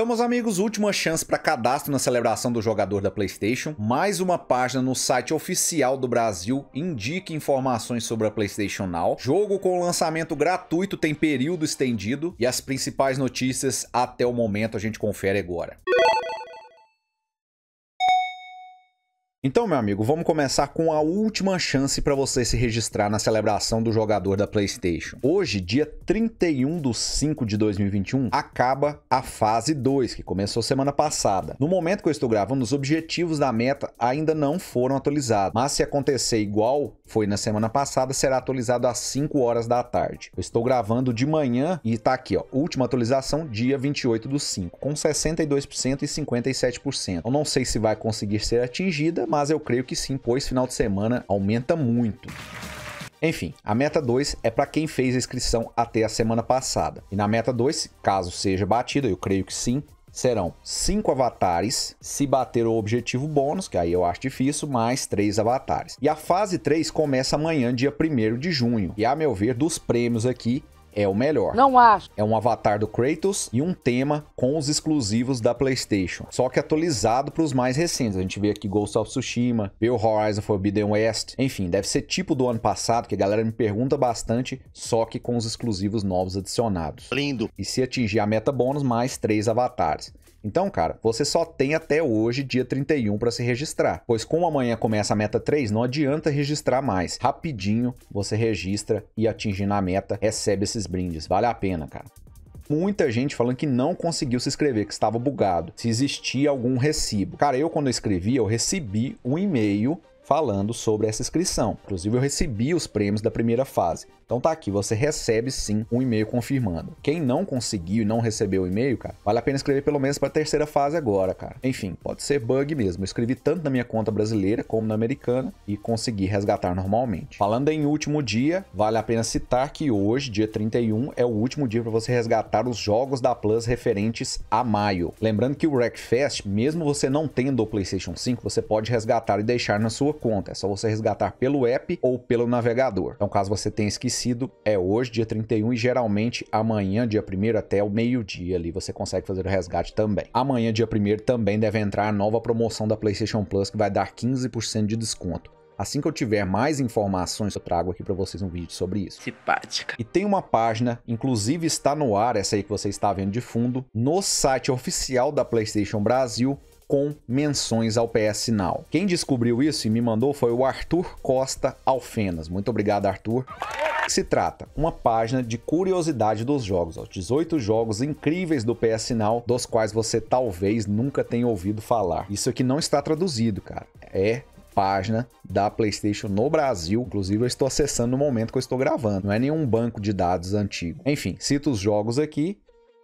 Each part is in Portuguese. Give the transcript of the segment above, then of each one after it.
Então, meus amigos, última chance para cadastro na celebração do jogador da PlayStation. Mais uma página no site oficial do Brasil indica informações sobre a PlayStation Now. Jogo com lançamento gratuito tem período estendido e as principais notícias até o momento a gente confere agora. Então, meu amigo, vamos começar com a última chance para você se registrar na celebração do jogador da PlayStation. Hoje, dia 31 de 5 de 2021, acaba a fase 2, que começou semana passada. No momento que eu estou gravando, os objetivos da meta ainda não foram atualizados, mas se acontecer igual foi na semana passada, será atualizado às 5 horas da tarde. Eu estou gravando de manhã e está aqui, ó, última atualização, dia 28 do 5, com 62% e 57%. Eu não sei se vai conseguir ser atingida, mas eu creio que sim, pois final de semana aumenta muito. Enfim, a meta 2 é para quem fez a inscrição até a semana passada. E na meta 2, caso seja batida, eu creio que sim, serão 5 avatares, se bater o objetivo bônus, que aí eu acho difícil, mais 3 avatares. E a fase 3 começa amanhã, dia 1 de junho. E a meu ver, dos prêmios aqui, é o melhor. Não acho. É um avatar do Kratos e um tema com os exclusivos da PlayStation, só que atualizado para os mais recentes. A gente vê aqui Ghost of Tsushima, Bill Horizon Forbidden West, enfim, deve ser tipo do ano passado, que a galera me pergunta bastante, só que com os exclusivos novos adicionados. Lindo. E se atingir a meta bônus, mais três avatares. Então, cara, você só tem até hoje, dia 31, para se registrar, pois como amanhã começa a meta 3, não adianta registrar mais. Rapidinho você registra e atingindo a meta, recebe esses brindes. Vale a pena, cara muita gente falando que não conseguiu se inscrever, que estava bugado, se existia algum recibo. Cara, eu quando eu escrevi, eu recebi um e-mail falando sobre essa inscrição. Inclusive, eu recebi os prêmios da primeira fase. Então tá aqui, você recebe sim um e-mail confirmando. Quem não conseguiu e não recebeu o e-mail, cara, vale a pena escrever pelo menos para a terceira fase agora, cara. Enfim, pode ser bug mesmo. Eu escrevi tanto na minha conta brasileira como na americana e consegui resgatar normalmente. Falando em último dia, vale a pena citar que hoje, dia 31, é o último dia para você resgatar os jogos da Plus referentes a maio. Lembrando que o Wreckfest, mesmo você não tendo o PlayStation 5, você pode resgatar e deixar na sua conta. É só você resgatar pelo app ou pelo navegador. Então, caso você tenha esquecido, é hoje, dia 31, e geralmente amanhã, dia 1 até o meio-dia ali, você consegue fazer o resgate também. Amanhã, dia 1 também deve entrar a nova promoção da PlayStation Plus, que vai dar 15% de desconto. Assim que eu tiver mais informações, eu trago aqui para vocês um vídeo sobre isso. Simpática. E tem uma página, inclusive está no ar, essa aí que você está vendo de fundo, no site oficial da PlayStation Brasil, com menções ao PS Now. Quem descobriu isso e me mandou foi o Arthur Costa Alfenas. Muito obrigado, Arthur. Se trata uma página de curiosidade dos jogos, 18 jogos incríveis do PS Now, dos quais você talvez nunca tenha ouvido falar. Isso aqui não está traduzido, cara. É página da PlayStation no Brasil. Inclusive, eu estou acessando no momento que eu estou gravando. Não é nenhum banco de dados antigo. Enfim, cito os jogos aqui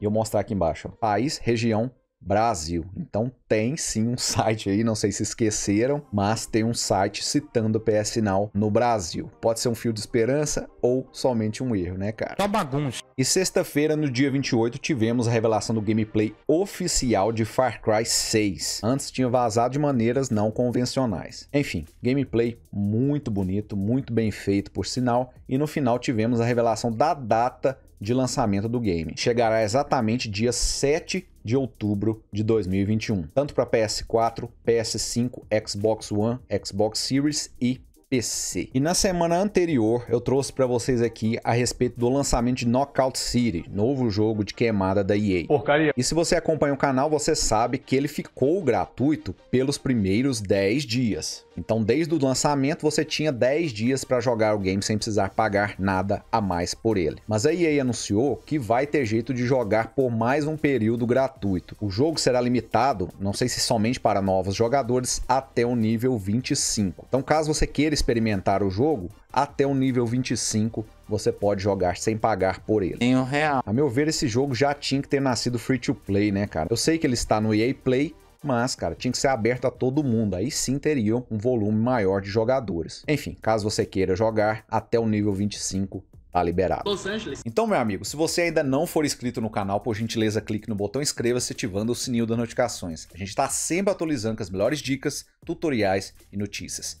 e eu mostrar aqui embaixo. Ó. País, região, Brasil. Então tem sim um site aí, não sei se esqueceram, mas tem um site citando o PS Now no Brasil. Pode ser um fio de esperança ou somente um erro, né, cara? Tá bagunça. E sexta-feira, no dia 28, tivemos a revelação do gameplay oficial de Far Cry 6. Antes tinha vazado de maneiras não convencionais. Enfim, gameplay muito bonito, muito bem feito por sinal, e no final tivemos a revelação da data de lançamento do game. Chegará exatamente dia 7 de outubro de 2021, tanto para PS4, PS5, Xbox One, Xbox Series e PC. E na semana anterior eu trouxe para vocês aqui a respeito do lançamento de Knockout City, novo jogo de queimada da EA. Porcaria. E se você acompanha o canal, você sabe que ele ficou gratuito pelos primeiros 10 dias. Então, desde o lançamento, você tinha 10 dias para jogar o game sem precisar pagar nada a mais por ele. Mas a EA anunciou que vai ter jeito de jogar por mais um período gratuito. O jogo será limitado, não sei se somente para novos jogadores, até o nível 25. Então, caso você queira experimentar o jogo, até o nível 25 você pode jogar sem pagar por ele. Em um real. A meu ver, esse jogo já tinha que ter nascido free to play, né, cara? Eu sei que ele está no EA Play, mas, cara, tinha que ser aberto a todo mundo, aí sim teriam um volume maior de jogadores. Enfim, caso você queira jogar, até o nível 25 tá liberado. Los Angeles. Então, meu amigo, se você ainda não for inscrito no canal, por gentileza, clique no botão inscreva-se ativando o sininho das notificações. A gente está sempre atualizando com as melhores dicas, tutoriais e notícias.